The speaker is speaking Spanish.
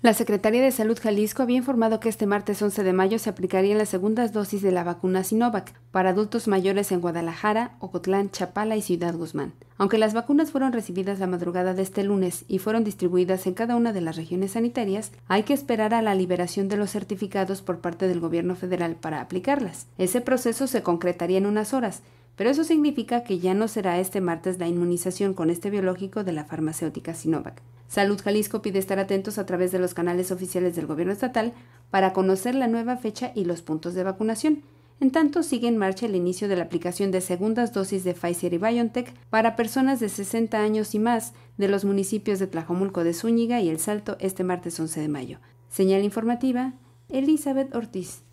La Secretaría de Salud Jalisco había informado que este martes 11 de mayo se aplicarían las segundas dosis de la vacuna Sinovac para adultos mayores en Guadalajara, Ocotlán, Chapala y Ciudad Guzmán. Aunque las vacunas fueron recibidas la madrugada de este lunes y fueron distribuidas en cada una de las regiones sanitarias, hay que esperar a la liberación de los certificados por parte del gobierno federal para aplicarlas. Ese proceso se concretaría en unas horas, pero eso significa que ya no será este martes la inmunización con este biológico de la farmacéutica Sinovac. Salud Jalisco pide estar atentos a través de los canales oficiales del gobierno estatal para conocer la nueva fecha y los puntos de vacunación. En tanto, sigue en marcha el inicio de la aplicación de segundas dosis de Pfizer y BioNTech para personas de 60 años y más de los municipios de Tlajomulco de Zúñiga y El Salto este martes 11 de mayo. Señal informativa, Elizabeth Ortiz.